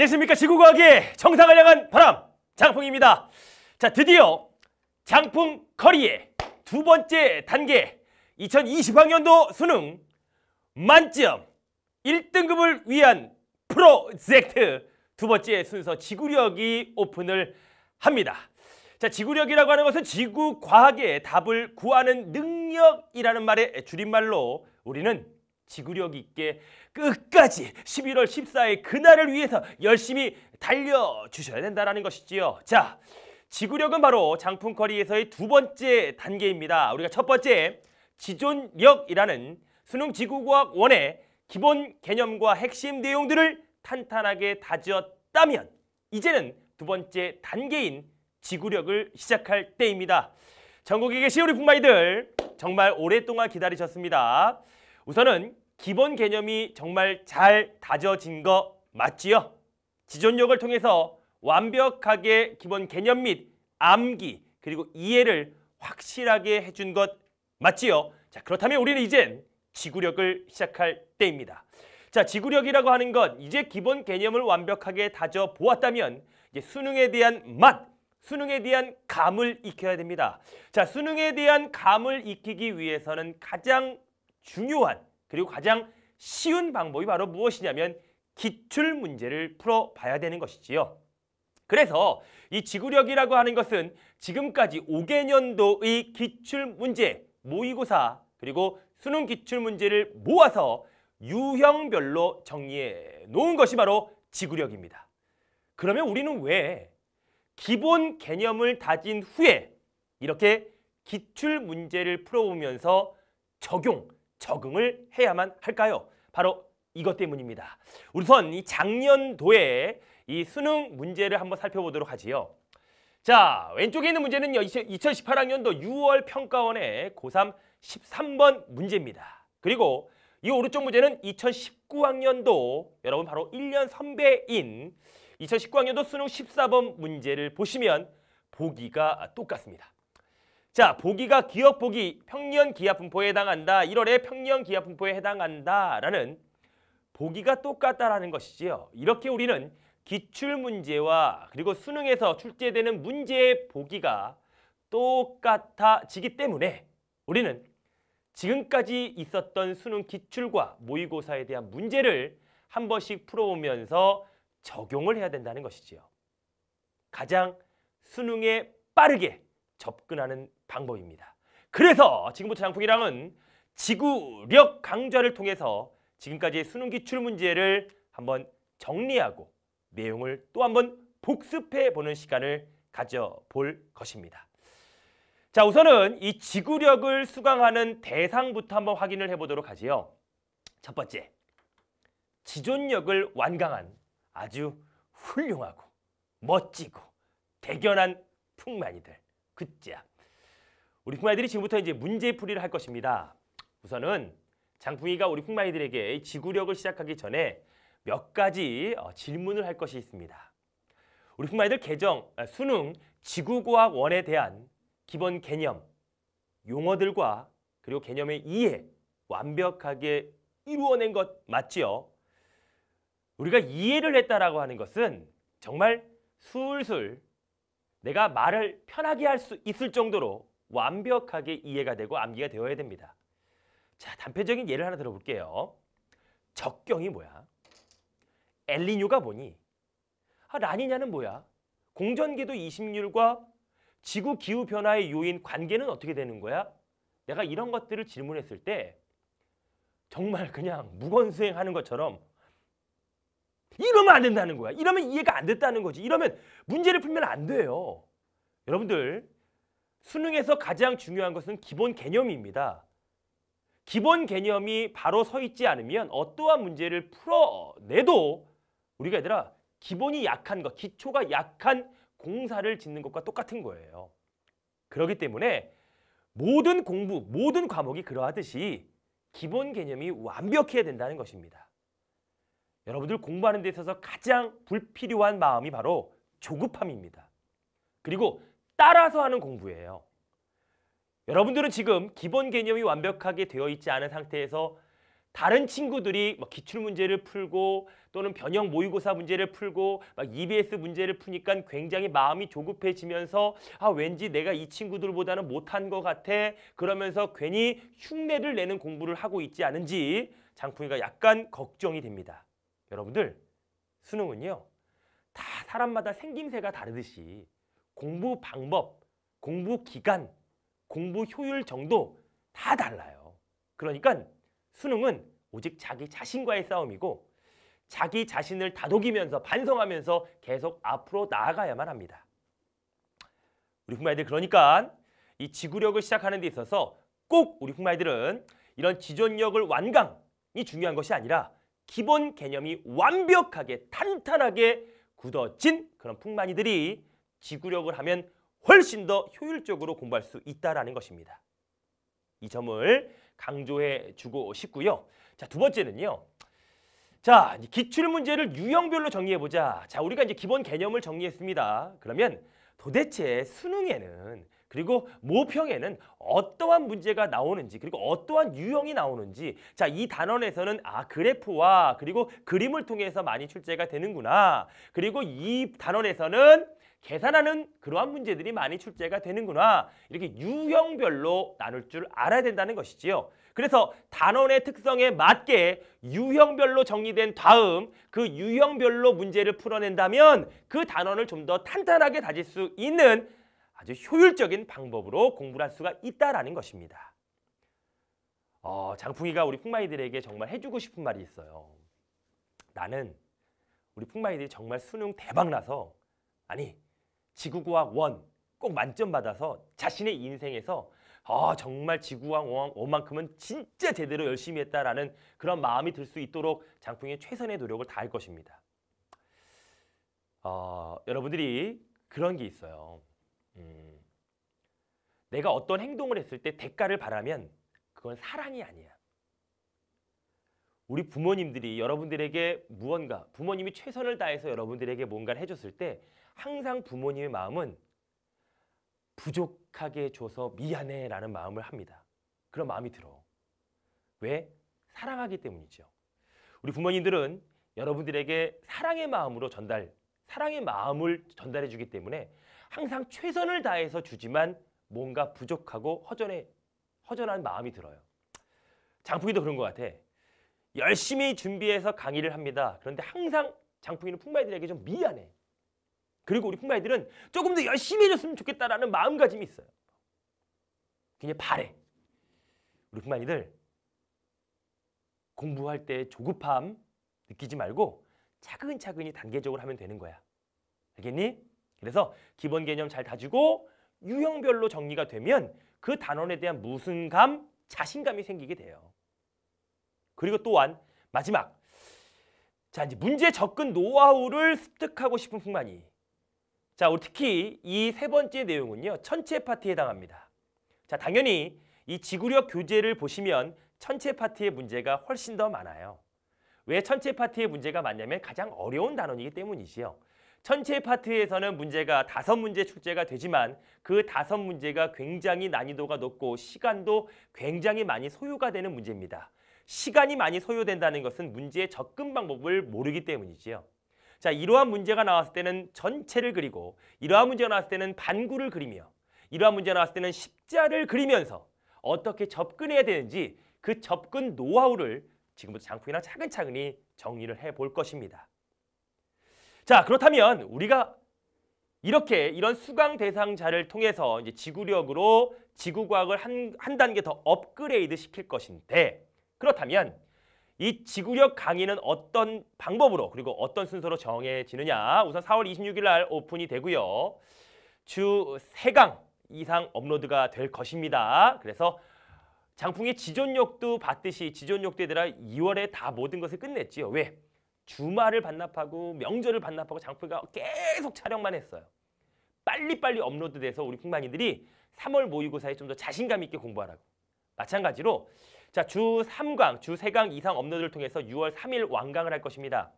안녕하십니까 지구과학의 정상을 향한 바람 장풍입니다 자 드디어 장풍 커리의 두 번째 단계 2020학년도 수능 만점 1등급을 위한 프로젝트 두 번째 순서 지구력이 오픈을 합니다 자 지구력이라고 하는 것은 지구과학의 답을 구하는 능력이라는 말의 줄임말로 우리는 지구력 있게 끝까지 11월 14일 그날을 위해서 열심히 달려주셔야 된다는 것이지요. 자, 지구력은 바로 장풍커리에서의 두 번째 단계입니다. 우리가 첫 번째 지존력이라는 수능 지구과학 원의 기본 개념과 핵심 내용들을 탄탄하게 다지었다면 이제는 두 번째 단계인 지구력을 시작할 때입니다. 전국에 계신 우리 북마이들 정말 오랫동안 기다리셨습니다. 우선은 기본 개념이 정말 잘 다져진 거 맞지요? 지존력을 통해서 완벽하게 기본 개념 및 암기 그리고 이해를 확실하게 해준 것 맞지요? 자 그렇다면 우리는 이젠 지구력을 시작할 때입니다. 자 지구력이라고 하는 건 이제 기본 개념을 완벽하게 다져보았다면 이제 수능에 대한 맛, 수능에 대한 감을 익혀야 됩니다. 자 수능에 대한 감을 익히기 위해서는 가장 중요한 그리고 가장 쉬운 방법이 바로 무엇이냐면 기출 문제를 풀어봐야 되는 것이지요. 그래서 이 지구력이라고 하는 것은 지금까지 5개년도의 기출 문제, 모의고사, 그리고 수능 기출 문제를 모아서 유형별로 정리해 놓은 것이 바로 지구력입니다. 그러면 우리는 왜 기본 개념을 다진 후에 이렇게 기출 문제를 풀어보면서 적용, 적응을 해야만 할까요? 바로 이것 때문입니다. 우선 이 작년도에 이 수능 문제를 한번 살펴보도록 하지요. 자, 왼쪽에 있는 문제는요. 2018학년도 6월 평가원의 고3 13번 문제입니다. 그리고 이 오른쪽 문제는 2019학년도 여러분 바로 1년 선배인 2019학년도 수능 14번 문제를 보시면 보기가 똑같습니다. 자, 보기가 기업 보기 평년 기아 분포에 해당한다. 1월에 평년 기아 분포에 해당한다라는 보기가 똑같다라는 것이지요. 이렇게 우리는 기출 문제와 그리고 수능에서 출제되는 문제의 보기가 똑같아지기 때문에 우리는 지금까지 있었던 수능 기출과 모의고사에 대한 문제를 한 번씩 풀어오면서 적용을 해야 된다는 것이지요. 가장 수능에 빠르게 접근하는 방법입니다. 그래서 지금부터 장풍이랑은 지구력 강좌를 통해서 지금까지의 수능 기출 문제를 한번 정리하고 내용을 또 한번 복습해 보는 시간을 가져볼 것입니다. 자, 우선은 이 지구력을 수강하는 대상부터 한번 확인을 해보도록 하지요. 첫 번째, 지존력을 완강한 아주 훌륭하고 멋지고 대견한 풍만이들, 그자 우리 쿵아이들이 지금부터 이제 문제풀이를 할 것입니다. 우선은 장풍이가 우리 쿵아이들에게 지구력을 시작하기 전에 몇 가지 어, 질문을 할 것이 있습니다. 우리 쿵아이들 개정, 아, 수능, 지구과학 원에 대한 기본 개념, 용어들과 그리고 개념의 이해 완벽하게 이루어낸 것 맞지요? 우리가 이해를 했다라고 하는 것은 정말 술술 내가 말을 편하게 할 수 있을 정도로 완벽하게 이해가 되고 암기가 되어야 됩니다. 자, 단편적인 예를 하나 들어볼게요. 적경이 뭐야? 엘리뇨가 뭐니? 아, 라니냐는 뭐야? 공전궤도 20률과 지구 기후 변화의 요인 관계는 어떻게 되는 거야? 내가 이런 것들을 질문했을 때 정말 그냥 무건수행하는 것처럼 이러면 안 된다는 거야. 이러면 이해가 안 됐다는 거지. 이러면 문제를 풀면 안 돼요. 여러분들 수능에서 가장 중요한 것은 기본 개념입니다. 기본 개념이 바로 서 있지 않으면 어떠한 문제를 풀어내도 우리가 얘들아 기본이 약한 것, 기초가 약한 공사를 짓는 것과 똑같은 거예요. 그러기 때문에 모든 공부, 모든 과목이 그러하듯이 기본 개념이 완벽해야 된다는 것입니다. 여러분들 공부하는 데 있어서 가장 불필요한 마음이 바로 조급함입니다. 그리고 따라서 하는 공부예요. 여러분들은 지금 기본 개념이 완벽하게 되어 있지 않은 상태에서 다른 친구들이 막 기출 문제를 풀고 또는 변형 모의고사 문제를 풀고 막 EBS 문제를 푸니까 굉장히 마음이 조급해지면서 아 왠지 내가 이 친구들보다는 못한 것 같아 그러면서 괜히 흉내를 내는 공부를 하고 있지 않은지 장풍이가 약간 걱정이 됩니다. 여러분들 수능은요 다 사람마다 생김새가 다르듯이 공부 방법, 공부 기간, 공부 효율 정도 다 달라요. 그러니까 수능은 오직 자기 자신과의 싸움이고 자기 자신을 다독이면서 반성하면서 계속 앞으로 나아가야만 합니다. 우리 흑마이들 그러니까 이 지구력을 시작하는 데 있어서 꼭 우리 흑마이들은 이런 지존력을 완강이 중요한 것이 아니라 기본 개념이 완벽하게 탄탄하게 굳어진 그런 풍만이들이 지구력을 하면 훨씬 더 효율적으로 공부할 수 있다라는 것입니다. 이 점을 강조해 주고 싶고요. 자, 두 번째는요. 자, 기출 문제를 유형별로 정리해 보자. 자, 우리가 이제 기본 개념을 정리했습니다. 그러면 도대체 수능에는 그리고 모평에는 어떠한 문제가 나오는지 그리고 어떠한 유형이 나오는지 자 이 단원에서는 아 그래프와 그리고 그림을 통해서 많이 출제가 되는구나 그리고 이 단원에서는 계산하는 그러한 문제들이 많이 출제가 되는구나. 이렇게 유형별로 나눌 줄 알아야 된다는 것이지요. 그래서 단원의 특성에 맞게 유형별로 정리된 다음 그 유형별로 문제를 풀어낸다면 그 단원을 좀 더 탄탄하게 다질 수 있는 아주 효율적인 방법으로 공부를 할 수가 있다라는 것입니다. 어, 장풍이가 우리 풍마이들에게 정말 해주고 싶은 말이 있어요. 나는 우리 풍마이들이 정말 수능 대박 나서 아니 지구과학 1 꼭 만점 받아서 자신의 인생에서 아 정말 지구과학 5만큼은 진짜 제대로 열심히 했다라는 그런 마음이 들 수 있도록 장풍의 최선의 노력을 다할 것입니다. 어, 여러분들이 그런 게 있어요. 음, 내가 어떤 행동을 했을 때 대가를 바라면 그건 사랑이 아니야. 우리 부모님들이 여러분들에게 무언가 부모님이 최선을 다해서 여러분들에게 뭔가를 해줬을 때 항상 부모님의 마음은 부족하게 줘서 미안해 라는 마음을 합니다. 그런 마음이 들어. 왜? 사랑하기 때문이죠. 우리 부모님들은 여러분들에게 사랑의 마음으로 전달, 사랑의 마음을 전달해 주기 때문에 항상 최선을 다해서 주지만 뭔가 부족하고 허전해, 허전한 마음이 들어요. 장풍이도 그런 것 같아. 열심히 준비해서 강의를 합니다. 그런데 항상 장풍이는 풍마이들에게 좀 미안해. 그리고 우리 품마이들은 조금 더 열심히 해줬으면 좋겠다라는 마음가짐이 있어요. 그냥 바래. 우리 풍마이들 공부할 때 조급함 느끼지 말고 차근차근히 단계적으로 하면 되는 거야. 알겠니? 그래서 기본 개념 잘 다지고 유형별로 정리가 되면 그 단원에 대한 무순감, 자신감이 생기게 돼요. 그리고 또한 마지막 자 이제 문제 접근 노하우를 습득하고 싶은 풍만이 자, 특히 이 세 번째 내용은요. 천체 파티에 해당합니다. 자, 당연히 이 지구력 교재를 보시면 천체 파티의 문제가 훨씬 더 많아요. 왜 천체 파트의 문제가 많냐면 가장 어려운 단원이기 때문이지요. 천체 파트에서는 문제가 다섯 문제 출제가 되지만 그 다섯 문제가 굉장히 난이도가 높고 시간도 굉장히 많이 소요가 되는 문제입니다. 시간이 많이 소요된다는 것은 문제의 접근 방법을 모르기 때문이지요. 자, 이러한 문제가 나왔을 때는 전체를 그리고 이러한 문제가 나왔을 때는 반구를 그리며 이러한 문제가 나왔을 때는 십자를 그리면서 어떻게 접근해야 되는지 그 접근 노하우를 지금부터 장풍이나 차근차근히 정리를 해볼 것입니다. 자, 그렇다면 우리가 이렇게 이런 수강 대상자를 통해서 이제 지구력으로 지구과학을 한, 한 단계 더 업그레이드 시킬 것인데 그렇다면 이 지구력 강의는 어떤 방법으로 그리고 어떤 순서로 정해지느냐 우선 4월 26일 날 오픈이 되고요. 주 3강 이상 업로드가 될 것입니다. 그래서 장풍의 지존력도 받듯이 지존력도에 들어 2월에 다 모든 것을 끝냈지요. 왜? 주말을 반납하고 명절을 반납하고 장풍이가 계속 촬영만 했어요. 빨리빨리 업로드돼서 우리 풍만이들이 3월 모의고사에 좀 더 자신감 있게 공부하라고. 마찬가지로 자, 주 3강, 주 3강 이상 업로드를 통해서 6월 3일 완강을 할 것입니다.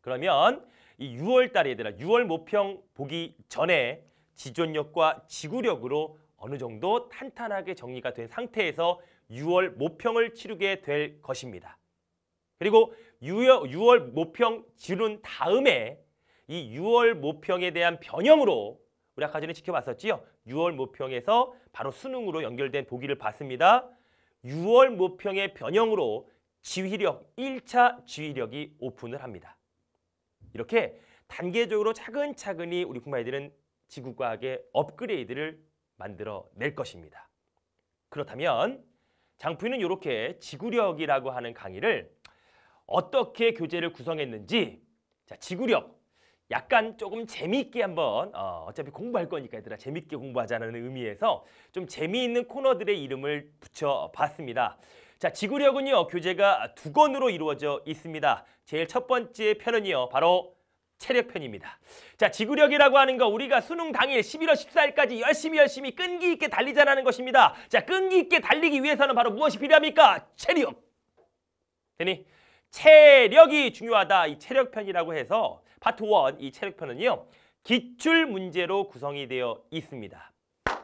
그러면 이 6월 달에 얘들아 6월 모평 보기 전에 지존력과 지구력으로 어느 정도 탄탄하게 정리가 된 상태에서 6월 모평을 치르게 될 것입니다. 그리고 6월 모평 지른 다음에 이 6월 모평에 대한 변형으로 우리 아까 전에 지켜봤었지요. 6월 모평에서 바로 수능으로 연결된 보기를 봤습니다. 6월 모평의 변형으로 지휘력, 1차 지휘력이 오픈을 합니다. 이렇게 단계적으로 차근차근히 우리 북마이들은 지구과학의 업그레이드를 만들어낼 것입니다. 그렇다면 장프이는 이렇게 지구력이라고 하는 강의를 어떻게 교재를 구성했는지 자, 지구력, 약간 조금 재미있게 한번 어, 어차피 공부할 거니까 얘들아 재미있게 공부하자는 의미에서 좀 재미있는 코너들의 이름을 붙여봤습니다. 자, 지구력은요 교재가 두 권으로 이루어져 있습니다. 제일 첫 번째 편은요 바로 체력편입니다. 자, 지구력이라고 하는 거 우리가 수능 당일 11월 14일까지 열심히 열심히 끈기 있게 달리자라는 것입니다. 자, 끈기 있게 달리기 위해서는 바로 무엇이 필요합니까? 체력. 되니? 체력이 중요하다. 이 체력편이라고 해서 파트 원 이 체력편은요. 기출 문제로 구성이 되어 있습니다.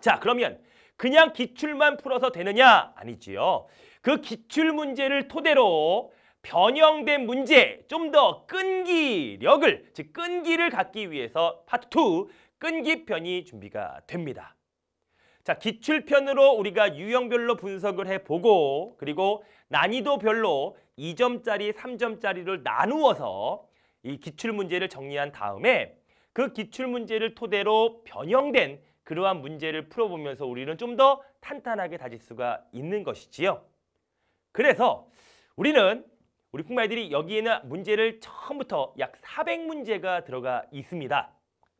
자, 그러면 그냥 기출만 풀어서 되느냐? 아니지요. 그 기출 문제를 토대로 변형된 문제, 좀 더 끈기력을, 즉 끈기를 갖기 위해서 파트 2 끈기편이 준비가 됩니다. 자, 기출편으로 우리가 유형별로 분석을 해보고 그리고 난이도별로 이점짜리 3점짜리를 나누어서 이 기출 문제를 정리한 다음에 그 기출 문제를 토대로 변형된 그러한 문제를 풀어보면서 우리는 좀 더 탄탄하게 다질 수가 있는 것이지요. 그래서 우리는 우리 풍마이들이 여기에는 문제를 처음부터 약4 0 0 문제가 들어가 있습니다.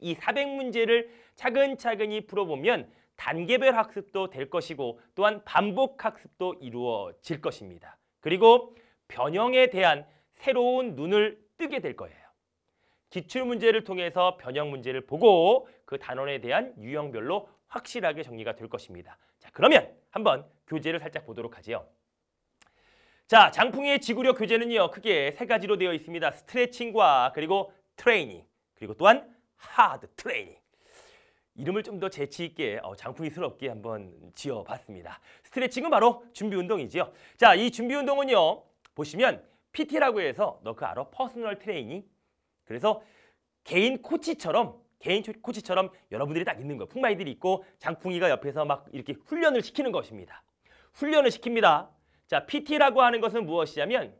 이4 0 0 문제를 차근차근히 풀어보면 단계별 학습도 될 것이고 또한 반복 학습도 이루어질 것입니다. 그리고 변형에 대한 새로운 눈을 뜨게 될 거예요. 기출문제를 통해서 변형 문제를 보고 그 단원에 대한 유형별로 확실하게 정리가 될 것입니다. 자, 그러면 한번 교재를 살짝 보도록 하지요. 자, 장풍의 지구력 교재는요. 크게 세 가지로 되어 있습니다. 스트레칭과 그리고 트레이닝, 그리고 또한 하드 트레이닝. 이름을 좀 더 재치 있게 어, 장풍이스럽게 한번 지어봤습니다. 스트레칭은 바로 준비 운동이지요. 자, 이 준비 운동은요. 보시면 PT라고 해서 너 그 알아? 퍼스널 트레이닝. 그래서 개인 코치처럼 개인 코치처럼 여러분들이 딱 있는 거예요. 풍마이들이 있고 장풍이가 옆에서 막 이렇게 훈련을 시키는 것입니다. 훈련을 시킵니다. 자, PT라고 하는 것은 무엇이냐면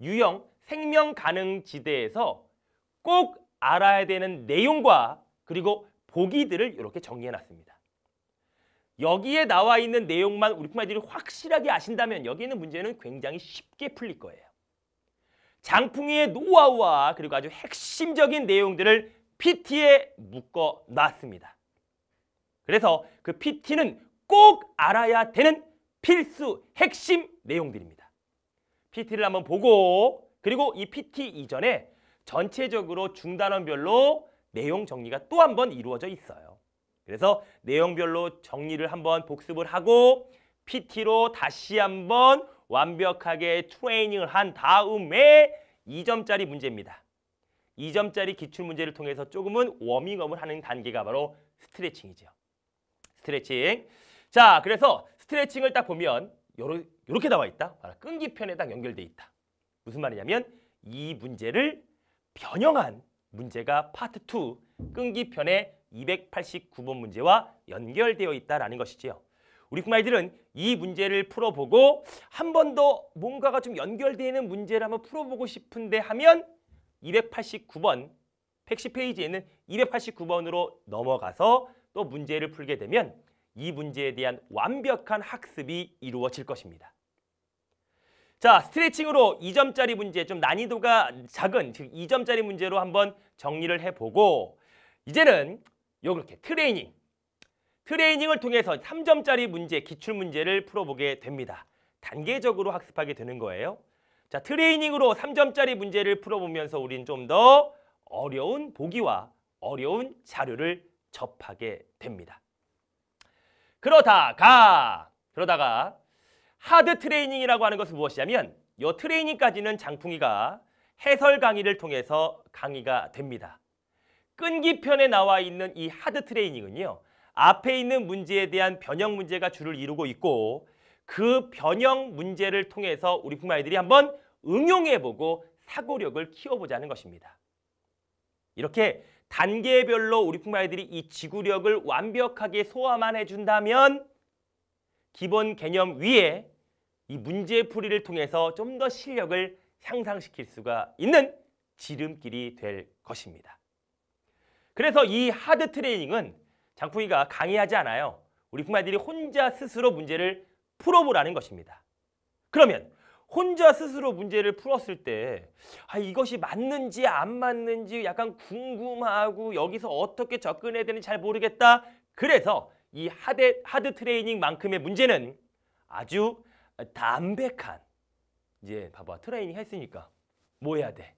유형 생명 가능 지대에서 꼭 알아야 되는 내용과 그리고 보기들을 이렇게 정리해 놨습니다. 여기에 나와 있는 내용만 우리 풍마이들이 확실하게 아신다면 여기 있는 문제는 굉장히 쉽게 풀릴 거예요. 장풍이의 노하우와 그리고 아주 핵심적인 내용들을 PT에 묶어 놨습니다. 그래서 그 PT는 꼭 알아야 되는 필수 핵심 내용들입니다. PT를 한번 보고 그리고 이 PT 이전에 전체적으로 중단원별로 내용 정리가 또 한번 이루어져 있어요. 그래서 내용별로 정리를 한번 복습을 하고 PT로 다시 한번 완벽하게 트레이닝을 한 다음에 2점짜리 문제입니다. 2점짜리 기출문제를 통해서 조금은 워밍업을 하는 단계가 바로 스트레칭이죠. 스트레칭. 자, 그래서 스트레칭을 딱 보면 요렇게 나와 있다. 끈기편에 딱 연결돼 있다. 무슨 말이냐면 이 문제를 변형한 문제가 파트 2 끈기편의 289번 문제와 연결되어 있다라는 것이지요. 우리 꿈아이들은 이 문제를 풀어보고 한 번 더 뭔가가 좀 연결되는 문제를 한번 풀어보고 싶은데 하면 289번 110페이지에 는 289번으로 넘어가서 또 문제를 풀게 되면 이 문제에 대한 완벽한 학습이 이루어질 것입니다. 자, 스트레칭으로 2점짜리 문제, 좀 난이도가 작은 즉 2점짜리 문제로 한번 정리를 해보고 이제는 요렇게 트레이닝, 트레이닝을 통해서 3점짜리 문제, 기출문제를 풀어보게 됩니다. 단계적으로 학습하게 되는 거예요. 자, 트레이닝으로 3점짜리 문제를 풀어보면서 우린 좀 더 어려운 보기와 어려운 자료를 접하게 됩니다. 그러다가, 그러다가 하드 트레이닝이라고 하는 것은 무엇이냐면 이 트레이닝까지는 장풍이가 해설 강의를 통해서 강의가 됩니다. 끈기편에 나와 있는 이 하드 트레이닝은요. 앞에 있는 문제에 대한 변형 문제가 주를 이루고 있고 그 변형 문제를 통해서 우리 부모아이들이 한번 응용해보고 사고력을 키워보자는 것입니다. 이렇게 단계별로 우리 부모아이들이 이 지구력을 완벽하게 소화만 해준다면 기본 개념 위에 이 문제풀이를 통해서 좀 더 실력을 향상시킬 수가 있는 지름길이 될 것입니다. 그래서 이 하드 트레이닝은 장풍이가 강의하지 않아요. 우리 부모들이 혼자 스스로 문제를 풀어보라는 것입니다. 그러면 혼자 스스로 문제를 풀었을 때 아, 이것이 맞는지 안 맞는지 약간 궁금하고 여기서 어떻게 접근해야 되는지 잘 모르겠다. 그래서 이 하드, 하드 트레이닝만큼의 문제는 아주 담백한 이제 봐봐 트레이닝 했으니까 뭐 해야 돼?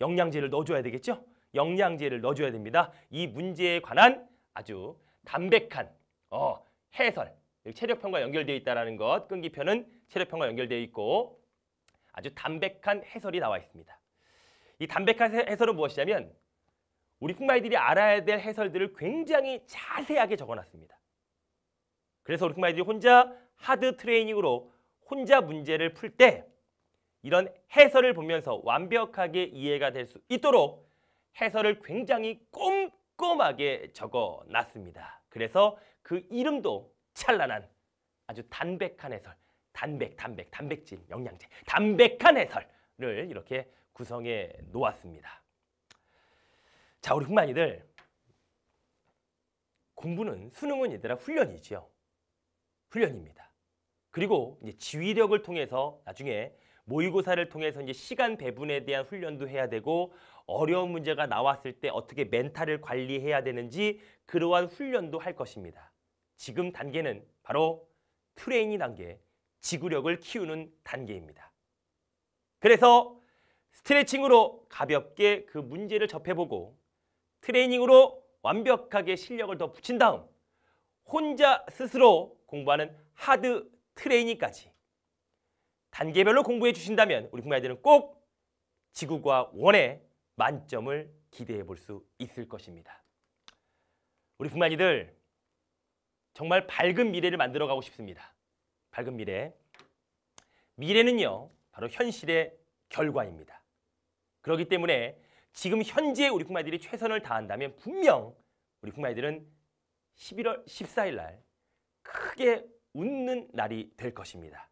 영양제를 넣어줘야 되겠죠? 영양제를 넣어줘야 됩니다. 이 문제에 관한 아주 담백한 어, 해설 체력평가 연결되어 있다는 것 끈기편은 체력평가 연결되어 있고 아주 담백한 해설이 나와 있습니다. 이 담백한 해설은 무엇이냐면 우리 흑마이들이 알아야 될 해설들을 굉장히 자세하게 적어놨습니다. 그래서 우리 흑마이들이 혼자 하드 트레이닝으로 혼자 문제를 풀 때 이런 해설을 보면서 완벽하게 이해가 될 수 있도록 해설을 굉장히 꼼꼼 꼼꼼하게 적어 놨습니다. 그래서 그 이름도 찬란한 아주 담백한 해설, 단백, 단백, 단백질, 영양제, 담백한 해설을 이렇게 구성해 놓았습니다. 자, 우리 흑만이들 공부는 수능은 얘들아 훈련이지요. 훈련입니다. 그리고 이제 지휘력을 통해서 나중에 모의고사를 통해서 이제 시간 배분에 대한 훈련도 해야 되고 어려운 문제가 나왔을 때 어떻게 멘탈을 관리해야 되는지 그러한 훈련도 할 것입니다. 지금 단계는 바로 트레이닝 단계, 지구력을 키우는 단계입니다. 그래서 스트레칭으로 가볍게 그 문제를 접해보고 트레이닝으로 완벽하게 실력을 더 붙인 다음 혼자 스스로 공부하는 하드 트레이닝까지 단계별로 공부해 주신다면 우리 국민아이들은 꼭 지구과 원의 만점을 기대해 볼 수 있을 것입니다. 우리 북만이들 정말 밝은 미래를 만들어 가고 싶습니다. 밝은 미래. 미래는요. 바로 현실의 결과입니다. 그렇기 때문에 지금 현재 우리 북마이들이 최선을 다한다면 분명 우리 북마이들은 11월 14일 날 크게 웃는 날이 될 것입니다.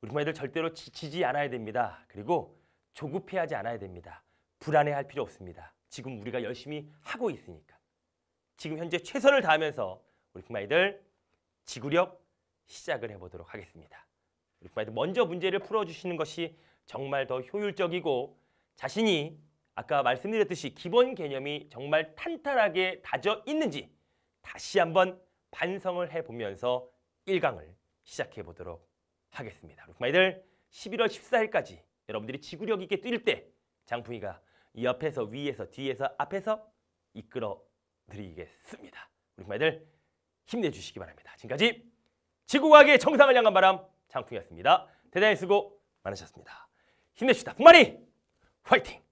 우리 북마이들 절대로 지치지 않아야 됩니다. 그리고 조급해하지 않아야 됩니다. 불안해할 필요 없습니다. 지금 우리가 열심히 하고 있으니까. 지금 현재 최선을 다하면서 우리 熊아이들 지구력 시작을 해보도록 하겠습니다. 우리 熊아이들 먼저 문제를 풀어주시는 것이 정말 더 효율적이고 자신이 아까 말씀드렸듯이 기본 개념이 정말 탄탄하게 다져 있는지 다시 한번 반성을 해보면서 1강을 시작해 보도록 하겠습니다. 루크마이들 11월 14일까지 여러분들이 지구력 있게 뛸 때 장풍이가 옆에서 위에서 뒤에서 앞에서 이끌어 드리겠습니다. 우리 말들 힘내주시기 바랍니다. 지금까지 지구과학의 정상을 향한 바람 장풍이었습니다. 대단히 수고 많으셨습니다. 힘내시다. 분발이 화이팅!